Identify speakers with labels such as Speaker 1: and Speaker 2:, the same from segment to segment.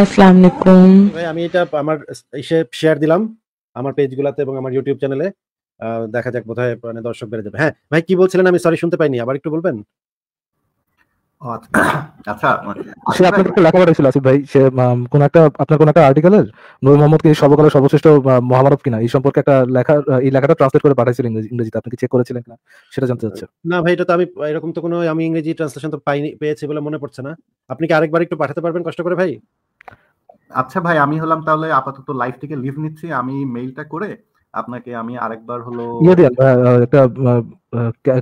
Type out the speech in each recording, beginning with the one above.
Speaker 1: আসসালামু আলাইকুম
Speaker 2: ভাই আমি এটা আমার শেয়ার দিলাম আমার পেজগুলোতে এবং আমার ইউটিউব চ্যানেলে দেখা যাক বোধহয় মানে দর্শক বেড়ে যাবে হ্যাঁ ভাই কি বলছিলেন আমি সরি শুনতে পাইনি আবার একটু বলবেন আচ্ছা, আচ্ছা, আচ্ছা।
Speaker 1: একটা সর্বশ্রেষ্ঠ কিনা এই সম্পর্কে একটা লেখা এই লেখাটা ট্রান্সলেট করে পাঠাইছিল ইংরেজিতে আপনি চেক করেছিলেন কিনা সেটা জানতে চাচ্ছি
Speaker 2: না ভাই এটা তো আমি এরকম তো কোনো আমি ইংরেজি ট্রান্সলেশন তো পাইনি পেয়েছি বলে মনে পড়ছে না আপনি কি আরেকবার একটু পাঠাতে পারবেন কষ্ট করে ভাই আচ্ছা ভাই আমি হলাম তাহলে আপাতত লাইভ থেকে লিভ নিচ্ছি আমি মেইলটা করে আপনাকে আমি আরেকবার হলো ইয়ে দেন
Speaker 1: একটা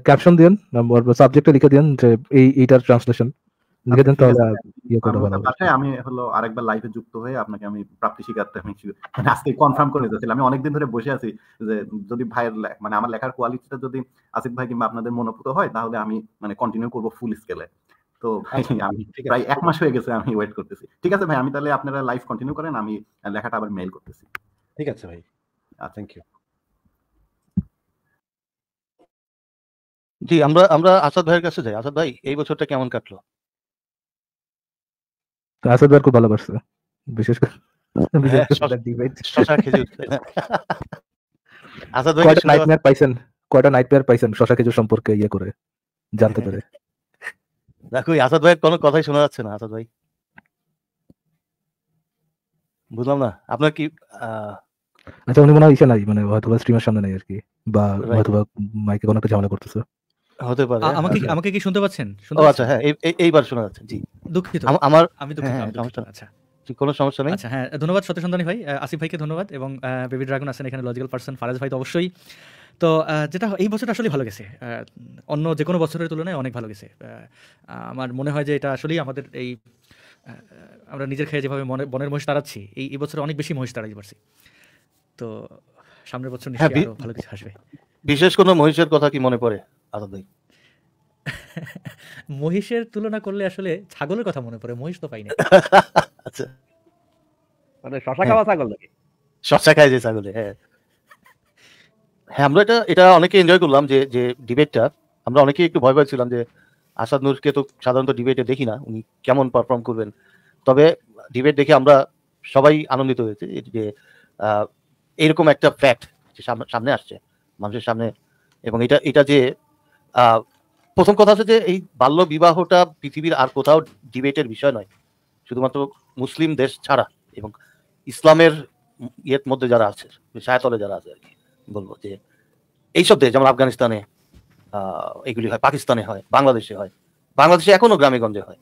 Speaker 1: ক্যাপশন দেন নাম্বার বা সাবজেক্টে লিখে দেন যে এই এটার ট্রান্সলেশন লিখে দেন আচ্ছা, তাহলে ইয়ে করে
Speaker 2: আচ্ছা আমি হলো আরেকবার লাইভে যুক্ত হয়ে আপনাকে আমি প্রাপ্তি শিকারতে আমি মানে আজকে কনফার্ম করে দিয়েছিলাম আমি অনেক দিন ধরে বসে আছি যে যদি ভাইয়ের মানে আমার লেখার কোয়ালিটিটা যদি আসিফ ভাই কিংবা আপনাদের মনোপুত হয় তাহলে আমি মানে কন্টিনিউ করব ফুল স্কেলে তো ভাই আচ্ছা, আমি প্রায় এক মাস হয়ে গেছে আমি ওয়েট করতেছি ঠিক আছে ভাই আমি তাহলে আপনারা কন্টিনিউ করেন আমি লেখাটা আবার মেইল করতেছি ঠিক আছে ভাই থ্যাংক আচ্ছা।
Speaker 3: ইউ জি আমরা আমরা আসাদ ভাইয়ের কাছে যাই আসাদ ভাই এই বছরটা কেমন কাটলো
Speaker 1: আসাদ ভাই খুব ভালো পারছে বিশেষ করে হ্যাঁ,
Speaker 3: আসাদ ভাই কয়টা নাইটমেয়ার
Speaker 1: পাইছেন কয়টা নাইটমেয়ার পাইছেন শশা খেজুর সম্পর্কে ইয়ে করে জানতে পেরে
Speaker 3: দেখো আসাদ ভাইয়ের কোনো কথাই শোনা যাচ্ছে না আসাদ ভাই বুঝলাম না আপনার কি
Speaker 1: আচ্ছা উনি মনে হয় ইসে নাই মানে হয়তো স্ট্রিমের সামনে নাই আর কি বা হয়তো মাইকে কোনো একটা ঝামেলা করতেছে
Speaker 3: হতে পারে আমাকে আচ্ছা। আমাকে
Speaker 1: কি শুনতে পাচ্ছেন শুনতে আচ্ছা হ্যাঁ এইবার শোনা যাচ্ছে জি দুঃখিত আমার আমি হ্যাঁ, দুঃখিত হ্যাঁ, আচ্ছা কোনো সমস্যা নেই আচ্ছা হ্যাঁ ধন্যবাদ সত্য সন্তানী ভাই আসিফ ভাইকে ধন্যবাদ এবং বেবি ড্রাগন আছেন এখানে লজিক্যাল পার্সন ফারাজ ভাই তো অবশ্যই তো যেটা এই বছরটা আসলে ভালো গেছে অন্য যে কোনো বছরের তুলনায় অনেক ভালো গেছে আমার মনে হয় যে এটা আসলেই আমাদের এই আমরা নিজের খেয়ে যেভাবে মনে বনের মহিষ তাড়াচ্ছি এই এই বছর অনেক বেশি মহিষ তাড়াইতে পারছি তো সামনের বছর নিশ্চয়ই হ্যাঁ, আরো ভালো কিছু আসবে
Speaker 3: বিশেষ কোনো মহিষের কথা কি মনে পড়ে আদাদাই
Speaker 1: মহিষের তুলনা করলে আসলে ছাগলের কথা মনে পড়ে মহিষ তো পাই না আচ্ছা
Speaker 2: মানে শশা খাওয়া হ্যাঁ।
Speaker 3: ছাগল নাকি শশা খায় যে ছাগলে হ্যাঁ হ্যাঁ আমরা এটা এটা অনেকে এনজয় করলাম যে যে ডিবেটটা আমরা অনেকেই একটু ভয় ছিলাম যে আসাদ নুরকে তো সাধারণত ডিবেটে দেখি না উনি কেমন পারফর্ম করবেন তবে ডিবেট দেখে আমরা সবাই আনন্দিত হয়েছে যে এরকম একটা ফ্যাক্ট যে সামনে আসছে মানুষের সামনে এবং এটা এটা যে প্রথম কথা হচ্ছে যে এই বাল্য বিবাহটা পৃথিবীর আর কোথাও ডিবেটের বিষয় নয় শুধুমাত্র মুসলিম দেশ ছাড়া এবং ইসলামের ইয়ের মধ্যে যারা আছে সায়াতলে যারা আছে আর কি বলবো যে এইসব দেশ যেমন আফগানিস্তানে এগুলি হয় পাকিস্তানে হয় বাংলাদেশে হয় বাংলাদেশে এখনো গ্রামে গঞ্জে হয়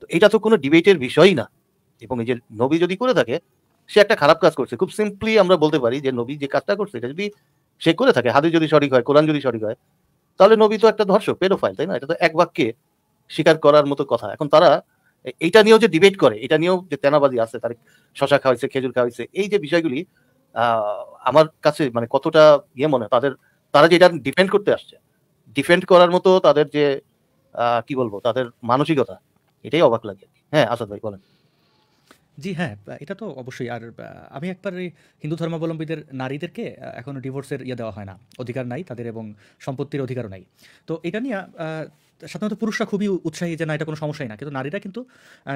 Speaker 3: তো এটা তো কোনো ডিবেটের বিষয়ই না এবং এই যে নবী যদি করে থাকে সে একটা খারাপ কাজ করছে খুব সিম্পলি আমরা বলতে পারি যে নবী যে কাজটা করছে এটা যদি সে করে থাকে হাদি যদি সঠিক হয় কোরআন যদি সঠিক হয় তাহলে নবী তো একটা ধর্ষক ফাইল তাই না এটা তো এক বাক্যে স্বীকার করার মতো কথা এখন তারা এইটা নিয়েও যে ডিবেট করে এটা নিয়েও যে তেনাবাজি আছে তার শশা খাওয়াইছে খেজুর খাওয়াইছে এই যে বিষয়গুলি আমার কাছে মানে কতটা ইয়ে মনে হয় তাদের তারা যে এটা ডিফেন্ড করতে আসছে ডিফেন্ড করার মতো তাদের যে কি বলবো তাদের মানসিকতা এটাই অবাক লাগে হ্যাঁ আসাদ ভাই বলেন
Speaker 1: জি হ্যাঁ এটা তো অবশ্যই আর আমি একবার হিন্দু ধর্মাবলম্বীদের নারীদেরকে এখনো ডিভোর্সের ইয়ে দেওয়া হয় না অধিকার নাই তাদের এবং সম্পত্তির অধিকারও নাই তো এটা নিয়ে সাধারণত পুরুষরা খুবই উৎসাহী যে না এটা কোনো সমস্যাই না কিন্তু নারীরা কিন্তু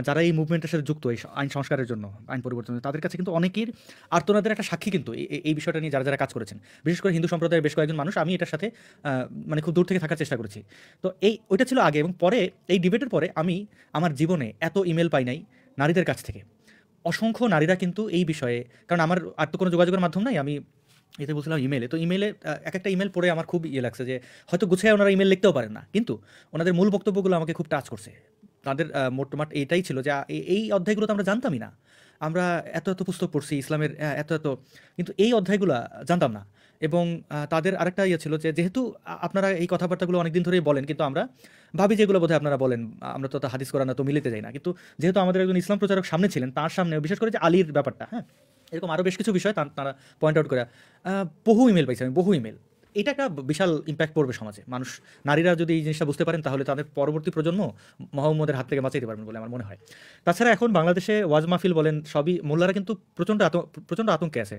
Speaker 1: যারা এই মুভমেন্টের সাথে যুক্ত এই আইন সংস্কারের জন্য আইন পরিবর্তনের তাদের কাছে কিন্তু অনেকের আর্তনাদের একটা সাক্ষী কিন্তু এই বিষয়টা নিয়ে যারা যারা কাজ করেছেন বিশেষ করে হিন্দু সম্প্রদায়ের বেশ কয়েকজন মানুষ আমি এটার সাথে মানে খুব দূর থেকে থাকার চেষ্টা করেছি তো এই ওইটা ছিল আগে এবং পরে এই ডিবেটের পরে আমি আমার জীবনে এত ইমেল পাই নাই নারীদের কাছ থেকে অসংখ্য নারীরা কিন্তু এই বিষয়ে কারণ আমার আর তো কোনো যোগাযোগের মাধ্যম নাই আমি এতে বলছিলাম ইমেলে তো ইমেলে এক একটা ইমেল পড়ে আমার খুব ইয়ে লাগছে যে হয়তো গুছিয়ে ওনারা ইমেল লিখতেও পারেন না কিন্তু ওনাদের মূল বক্তব্যগুলো আমাকে খুব টাচ করছে তাদের মোটমাট এটাই ছিল যে এই অধ্যায়গুলো তো আমরা জানতামই না আমরা এত এত পুস্তক পড়ছি ইসলামের এত এত কিন্তু এই অধ্যায়গুলো জানতাম না এবং তাদের আরেকটা ইয়ে ছিল যে যেহেতু আপনারা এই কথাবার্তাগুলো অনেকদিন ধরেই বলেন কিন্তু আমরা ভাবি যেগুলো বোধহয় আপনারা বলেন আমরা তো হাদিস না তো মিলিতে যাই না কিন্তু যেহেতু আমাদের একজন ইসলাম প্রচারক সামনে ছিলেন তার সামনে বিশেষ করে যে আলীর ব্যাপারটা হ্যাঁ এরকম আরও বেশ কিছু বিষয় তারা পয়েন্ট আউট করে বহু ইমেল পাইছি আমি বহু ইমেল এটা একটা বিশাল ইম্প্যাক্ট পড়বে সমাজে মানুষ নারীরা যদি এই জিনিসটা বুঝতে পারেন তাহলে তাদের পরবর্তী প্রজন্ম মোহাম্মদের হাত থেকে বাঁচাইতে পারবেন বলে আমার মনে হয় তাছাড়া এখন বাংলাদেশে ওয়াজ মাহফিল বলেন সবই মোল্লারা কিন্তু প্রচণ্ড প্রচণ্ড আতঙ্কে আছে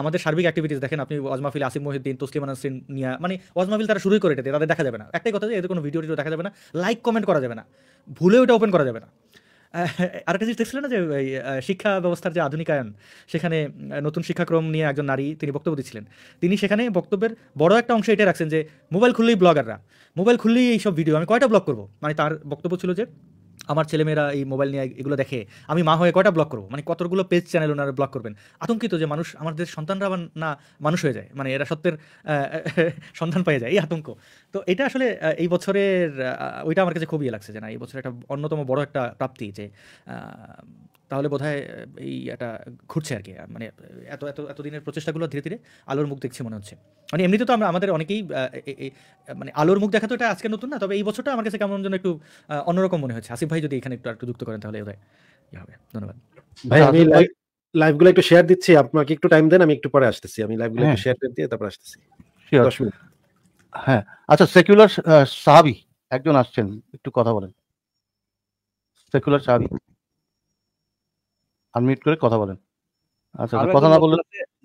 Speaker 1: আমাদের সার্বিক অ্যাক্টিভিটিস দেখেন আপনি ওয়াজ মাহফিল আসিম মহিদ্দিন তসলিমান নাসরিন নিয়া মানে ওয়াজ মাহফিল তারা শুরুই করে দিতে তাদের দেখা যাবে না একটাই কথা যে এদের কোনো ভিডিও টিডিও দেখা যাবে না লাইক কমেন্ট করা যাবে না ভুলেও এটা ওপেন করা যাবে না আরেকটা জিনিস দেখছিলেন না যে শিক্ষা ব্যবস্থার যে আধুনিকায়ন সেখানে নতুন শিক্ষাক্রম নিয়ে একজন নারী তিনি বক্তব্য দিচ্ছিলেন তিনি সেখানে বক্তব্যের বড় একটা অংশ এটা রাখছেন যে মোবাইল খুললেই ব্লগাররা মোবাইল খুললেই এইসব ভিডিও আমি কয়টা ব্লগ করবো মানে তার বক্তব্য ছিল যে আমার ছেলেমেয়েরা এই মোবাইল নিয়ে এগুলো দেখে আমি মা হয়ে কয়টা ব্লক করবো মানে কতগুলো পেজ চ্যানেল ওনারা ব্লক করবেন আতঙ্কিত যে মানুষ আমাদের সন্তানরা আবার না মানুষ হয়ে যায় মানে এরা সত্যের সন্ধান পেয়ে যায় এই আতঙ্ক তো এটা আসলে এই বছরের ওইটা আমার কাছে খুবই ইয়ে লাগছে যে না এই বছর একটা অন্যতম বড় একটা প্রাপ্তি যে তাহলে বোধ হয় এই এটা ঘুরছে আর কি মানে এত এত এতদিনের প্রচেষ্টাগুলো ধীরে ধীরে আলোর মুখ দেখছি মনে হচ্ছে মানে এমনিতে তো আমরা আমাদের অনেকেই মানে আলোর মুখ দেখা তো এটা আজকে নতুন না তবে এই বছরটা আমার কাছে কেমন যেন একটু অন্যরকম মনে হচ্ছে আসিফ ভাই যদি এখানে একটু একটু যুক্ত করেন তাহলে ওদের ইয়ে হবে ধন্যবাদ ভাই
Speaker 2: আচ্ছা, আমি লাইভগুলো আচ্ছা, একটু শেয়ার দিচ্ছি আপনাকে একটু টাইম দেন আমি একটু পরে আসতেছি আমি লাইভগুলো হ্যাঁ। একটু শেয়ার
Speaker 1: করে
Speaker 3: দিয়ে তারপর আসতেছি হ্যাঁ আচ্ছা সেকুলার সাহাবি একজন আসছেন একটু কথা বলেন সেকুলার সাহাবি আনমিউট করে কথা বলেন আচ্ছা, আচ্ছা কথা না বললে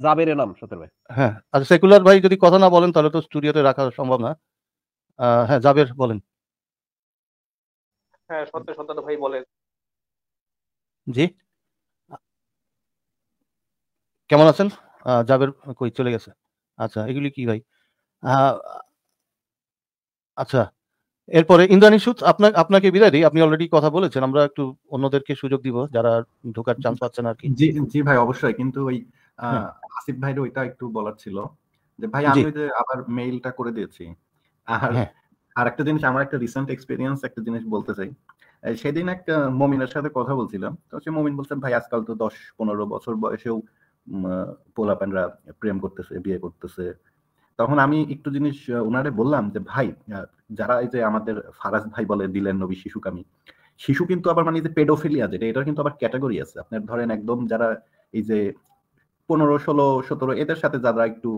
Speaker 2: জাবের নাম সতের ভাই
Speaker 3: হ্যাঁ আচ্ছা সেকুলার ভাই যদি কথা না বলেন তাহলে তো স্টুডিওতে রাখা সম্ভব না হ্যাঁ জাবের
Speaker 1: হ্যাঁ, বলেন
Speaker 3: জি কেমন আছেন জাবের কই চলে গেছে আচ্ছা এগুলি কি ভাই আচ্ছা এরপরে ইন্দ্রাণী সুদ আপনাকে আপনাকে বিদায় দিই আপনি অলরেডি কথা বলেছেন আমরা একটু অন্যদেরকে সুযোগ দিব যারা ঢোকার চান্স পাচ্ছেন আর কি জি জি ভাই অবশ্যই কিন্তু ওই
Speaker 2: হ্যাঁ। আসিফ ভাইর ওইটা একটু বলার ছিল যে ভাই আমি যে আবার মেইলটা করে দিয়েছি আর হ্যাঁ। আর একটা জিনিস আমার একটা রিসেন্ট এক্সপেরিয়েন্স একটা জিনিস বলতে চাই সেদিন এক মমিনের সাথে কথা বলছিলাম তো সে মমিন বলছেন ভাই আজকাল তো দশ পনেরো বছর বয়সেও পোলাপানরা প্রেম করতেছে বিয়ে করতেছে তখন আমি একটু জিনিস ওনারে বললাম যে ভাই যারা এই যে আমাদের ফারাজ ভাই বলে দিলেন নবী শিশুকামী শিশু কিন্তু আবার মানে যে পেডোফিলিয়া যেটা এটার কিন্তু আবার ক্যাটাগরি আছে আপনার ধরেন একদম যারা এই যে পনেরো ষোলো সতেরো এদের সাথে যারা একটু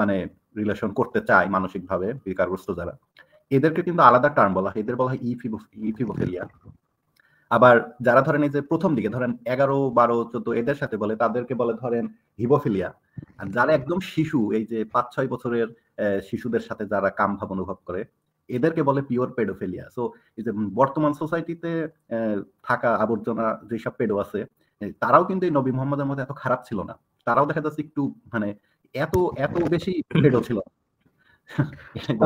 Speaker 2: মানে রিলেশন করতে চায় মানসিকভাবে বিকারগ্রস্ত যারা এদেরকে কিন্তু আলাদা টার্ম বলা হয় এদের বলা হয় ইফিবোফিলিয়া আবার যারা ধরেন এই যে প্রথম দিকে ধরেন এগারো বারো চোদ্দ এদের সাথে বলে তাদেরকে বলে ধরেন হিবোফিলিয়া আর যারা একদম শিশু এই যে পাঁচ ছয় বছরের শিশুদের সাথে যারা কাম ভাব অনুভব করে এদেরকে বলে পিওর পেডোফিলিয়া সো এই যে বর্তমান সোসাইটিতে থাকা আবর্জনা যেসব পেডো আছে তারাও কিন্তু এই নবী মোহাম্মদের মধ্যে এত খারাপ ছিল না তারাও দেখা যাচ্ছে একটু মানে এত এত বেশি পেডো ছিল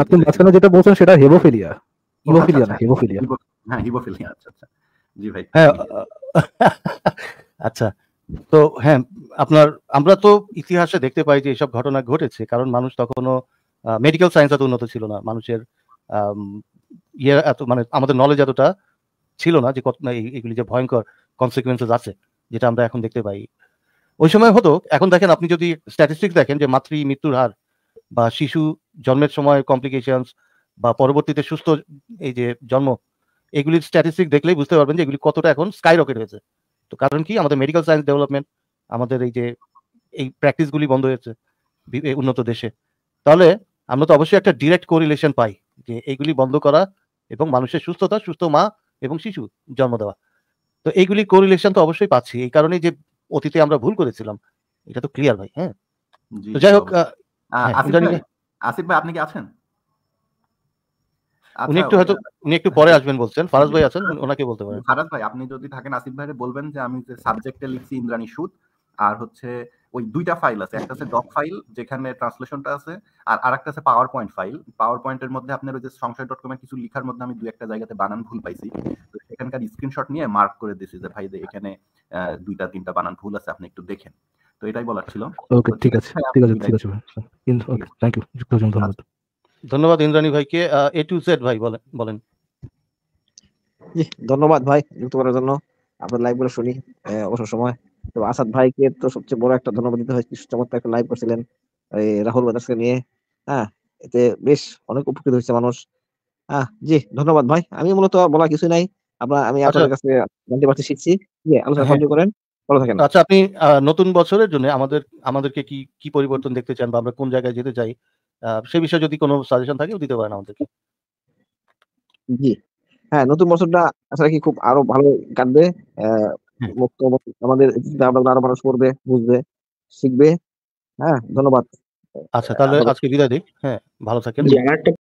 Speaker 2: আপনি
Speaker 1: মাঝখানে যেটা বলছেন সেটা হেবোফিলিয়া আচ্ছা, হিবোফিলিয়া না আচ্ছা, হিমোফিলিয়া
Speaker 3: হ্যাঁ হিবোফিলিয়া আচ্ছা আচ্ছা জি ভাই হ্যাঁ আচ্ছা তো হ্যাঁ আপনার আমরা তো ইতিহাসে দেখতে পাই যে এইসব ঘটনা ঘটেছে কারণ মানুষ তখনও মেডিকেল সায়েন্স এত উন্নত ছিল না মানুষের ইয়ে এত মানে আমাদের নলেজ এতটা ছিল না যে কত এইগুলি যে ভয়ঙ্কর কনসিকুয়েন্সেস আছে যেটা আমরা এখন দেখতে পাই ওই সময় হতো এখন দেখেন আপনি যদি স্ট্যাটিস্টিক্স দেখেন যে মাতৃ মৃত্যুর হার বা শিশু জন্মের সময় কমপ্লিকেশনস বা পরবর্তীতে সুস্থ এই যে জন্ম এগুলির স্ট্যাটিস্টিক দেখলেই বুঝতে পারবেন যে এগুলি কতটা এখন স্কাই রকেট হয়েছে তো কারণ কি আমাদের মেডিকেল সায়েন্স ডেভেলপমেন্ট আমাদের এই যে এই প্র্যাকটিসগুলি বন্ধ হয়েছে উন্নত দেশে তাহলে আমরা তো অবশ্যই একটা ডিরেক্ট কোরিলেশন পাই যে এইগুলি বন্ধ করা এবং মানুষের সুস্থতা সুস্থ মা এবং শিশু জন্ম দেওয়া তো এইগুলি কোরিলেশন তো অবশ্যই পাচ্ছি এই কারণে যে অতীতে আমরা ভুল করেছিলাম এটা তো ক্লিয়ার ভাই হ্যাঁ যাই হোক হ্যাঁ,
Speaker 2: আসিফ ভাই আপনি কি আছেন আচ্ছা, উনি একটু হয়তো
Speaker 3: উনি একটু পরে আসবেন বলছেন ফারাজ ভাই আছেন ওনাকে বলতে পারেন
Speaker 2: ফারাজ ভাই আপনি যদি থাকেন আসিফ ভাইরে বলবেন যে আমি যে সাবজেক্টে লিখছি ইন্দ্রাণী সুদ আর হচ্ছে ওই দুইটা ফাইল আছে একটা আছে ডক ফাইল যেখানে ট্রান্সলেশনটা আছে আর আরেকটা আছে পাওয়ার পয়েন্ট ফাইল পাওয়ার পয়েন্টের মধ্যে আপনার ওই যে সংশয় ডট কমের কিছু লেখার মধ্যে আমি দুই একটা জায়গাতে বানান ভুল পাইছি তো সেখানকার স্ক্রিনশট নিয়ে মার্ক করে দিয়েছি যে ভাই এখানে দুইটা
Speaker 3: তিনটা বানান ভুল আছে আপনি একটু দেখেন তো এটাই বলার ছিল
Speaker 1: ওকে ঠিক আছে হ্যাঁ, ঠিক আছে ঠিক আছে থ্যাংক ইউ ধন্যবাদ
Speaker 3: ধন্যবাদ ইন্দ্রাণী ভাইকে এ টু জেড ভাই বলেন
Speaker 2: ধন্যবাদ ভাই যুক্ত করার জন্য আপনার লাইভ গুলো শুনি অবসর সময়
Speaker 3: তো আসাদ ভাইকে তো সবচেয়ে বড় একটা ধন্যবাদ দিতে হয় চমৎকার একটা লাইভ করছিলেন রাহুল বাদাসকে নিয়ে হ্যাঁ এতে বেশ অনেক উপকৃত হয়েছে মানুষ হ্যাঁ জি ধন্যবাদ ভাই আমি মূলত বলা কিছু নাই আপনার আমি আচ্ছা। আপনার কাছে জানতে পারছি শিখছি জি আলোচনা কন্টিনিউ হ্যাঁ। করেন ভালো থাকেন আচ্ছা আপনি নতুন বছরের জন্য আমাদের আমাদেরকে কি কি পরিবর্তন দেখতে চান বা আমরা কোন জায়গায় যেতে চাই সে বিষয়ে যদি কোনো সাজেশন থাকে দিতে পারেন আমাদেরকে জি হ্যাঁ নতুন বছরটা আসলে কি খুব আরো ভালো কাটবে হ্যাঁ। আমাদের আরো মানুষ করবে বুঝবে শিখবে হ্যাঁ ধন্যবাদ আচ্ছা তাহলে আজকে বিদায় দিই হ্যাঁ ভালো থাকেন